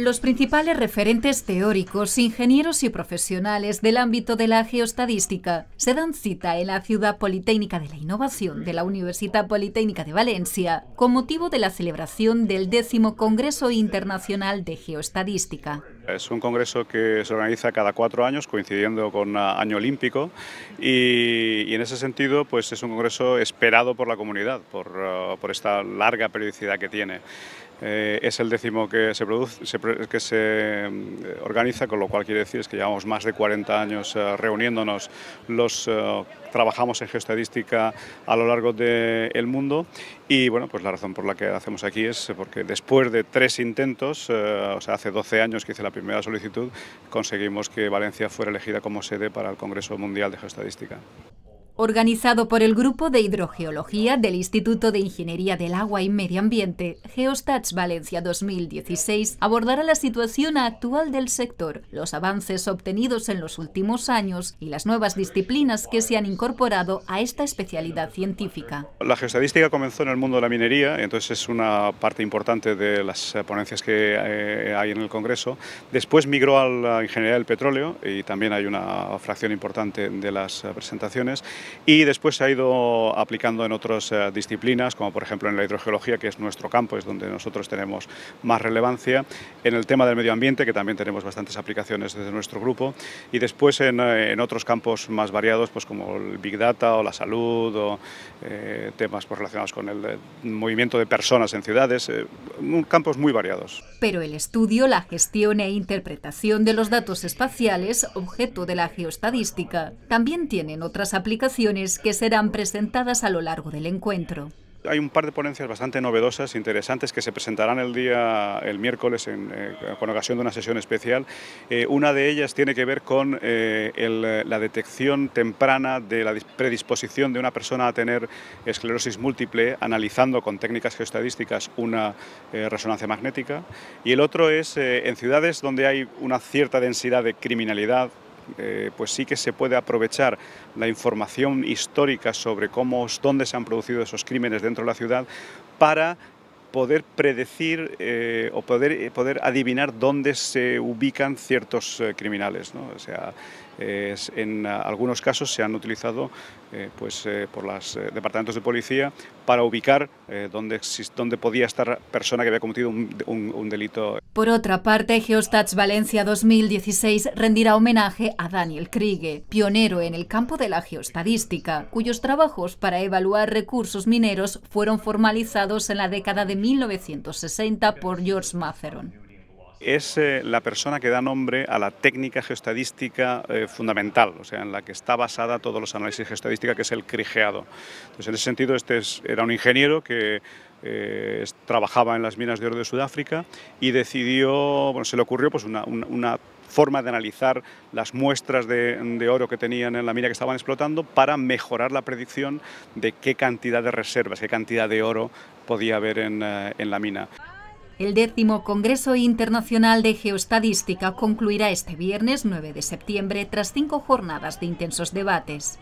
Los principales referentes teóricos, ingenieros y profesionales del ámbito de la geoestadística se dan cita en la Ciudad Politécnica de la Innovación de la Universidad Politécnica de Valencia con motivo de la celebración del décimo Congreso Internacional de Geoestadística. Es un congreso que se organiza cada cuatro años, coincidiendo con ah, año olímpico, y, en ese sentido pues es un congreso esperado por la comunidad, por, ah, esta larga periodicidad que tiene. Eh, es el décimo que se, produce, que se mm, organiza, con lo cual quiere decir que llevamos más de 40 años ah, reuniéndonos los trabajamos en geostadística a lo largo del mundo y bueno, pues la razón por la que hacemos aquí es porque después de tres intentos, eh, o sea, hace 12 años que hice la primera solicitud, conseguimos que Valencia fuera elegida como sede para el Congreso Mundial de Geoestadística organizado por el Grupo de Hidrogeología del Instituto de Ingeniería del Agua y Medio Ambiente, Geostats Valencia 2016, abordará la situación actual del sector, los avances obtenidos en los últimos años y las nuevas disciplinas que se han incorporado a esta especialidad científica. La geostadística comenzó en el mundo de la minería, entonces es una parte importante de las eh, ponencias que eh, hay en el Congreso. Después migró a la ingeniería del petróleo y también hay una fracción importante de las eh, presentaciones y después se ha ido aplicando en otras eh, disciplinas, como por ejemplo en la hidrogeología, que es nuestro campo, es donde nosotros tenemos más relevancia, en el tema del medio ambiente, que también tenemos bastantes aplicaciones desde nuestro grupo, y después en, eh, otros campos más variados, pues como el Big Data o la salud o eh, temas pues, relacionados con el, movimiento de personas en ciudades, campos muy variados. Pero el estudio, la gestión e interpretación de los datos espaciales, objeto de la geoestadística, también tienen otras aplicaciones que serán presentadas a lo largo del encuentro. Hay un par de ponencias bastante novedosas, interesantes, que se presentarán el día, el miércoles, eh, con ocasión de una sesión especial. Eh, una de ellas tiene que ver con eh, la detección temprana de la predisposición de una persona a tener esclerosis múltiple, analizando con técnicas geoestadísticas una resonancia magnética. Y el otro es en ciudades donde hay una cierta densidad de criminalidad, eh, pues sí que se puede aprovechar la información histórica sobre cómo, dónde se han producido esos crímenes dentro de la ciudad para poder predecir eh, o poder, eh, poder adivinar dónde se ubican ciertos criminales. O sea, eh, en ah, algunos casos se han utilizado eh, pues, eh, por los departamentos de policía para ubicar dónde, dónde, podía estar persona que había cometido un, delito. Por otra parte, Geostats Valencia 2016 rendirá homenaje a Daniel Kriege, pionero en el campo de la geostadística, cuyos trabajos para evaluar recursos mineros fueron formalizados en la década de 1960 por George Matheron es eh, la persona que da nombre a la técnica geoestadística eh, fundamental, o sea, en la que está basada todos los análisis geoestadística, que es el crijeado. Entonces, en ese sentido, este era un ingeniero que eh, trabajaba en las minas de oro de Sudáfrica y decidió, bueno, se le ocurrió pues una, forma de analizar las muestras de, oro que tenían en la mina que estaban explotando para mejorar la predicción de qué cantidad de reservas, qué cantidad de oro podía haber en la mina. El décimo Congreso Internacional de Geoestadística concluirá este viernes 9 de septiembre tras cinco jornadas de intensos debates.